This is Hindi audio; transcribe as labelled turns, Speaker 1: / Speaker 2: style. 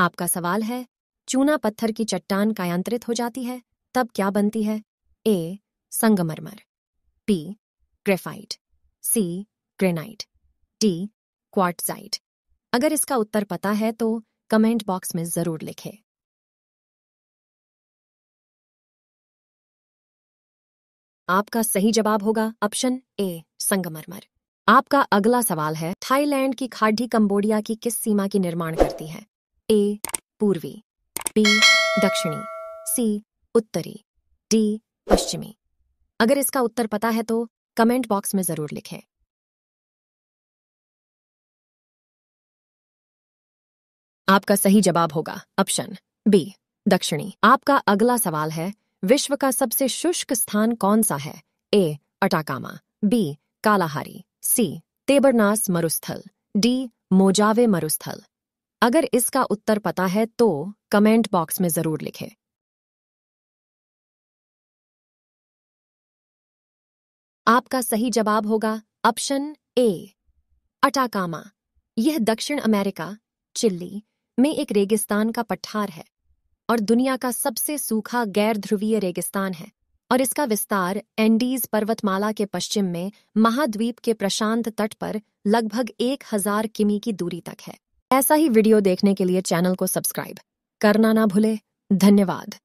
Speaker 1: आपका सवाल है चूना पत्थर की चट्टान कायांतरित हो जाती है तब क्या बनती है ए संगमरमर B graphite C granite D quartzite अगर इसका उत्तर पता है तो कमेंट
Speaker 2: बॉक्स में जरूर लिखें
Speaker 1: आपका सही जवाब होगा ऑप्शन ए संगमरमर आपका अगला सवाल है थाईलैंड की खाड़ी कंबोडिया की किस सीमा की निर्माण करती है ए पूर्वी बी दक्षिणी सी उत्तरी डी पश्चिमी अगर इसका उत्तर पता है तो कमेंट बॉक्स में जरूर लिखें आपका सही जवाब होगा ऑप्शन बी दक्षिणी आपका अगला सवाल है विश्व का सबसे शुष्क स्थान कौन सा है A Atacama B Kalahari C Tabernas मरुस्थल डी मोजावे मरुस्थल अगर इसका उत्तर पता है तो कमेंट बॉक्स में ज़रूर लिखें आपका सही जवाब होगा ऑप्शन ए अटाकामा यह दक्षिण अमेरिका चिल्ली में एक रेगिस्तान का पठार है और दुनिया का सबसे सूखा गैर ध्रुवीय रेगिस्तान है और इसका विस्तार एंडीज पर्वतमाला के पश्चिम में महाद्वीप के प्रशांत तट पर लगभग एक हजार किमी की दूरी तक है ऐसा ही वीडियो देखने के लिए चैनल को सब्सक्राइब करना ना भूले धन्यवाद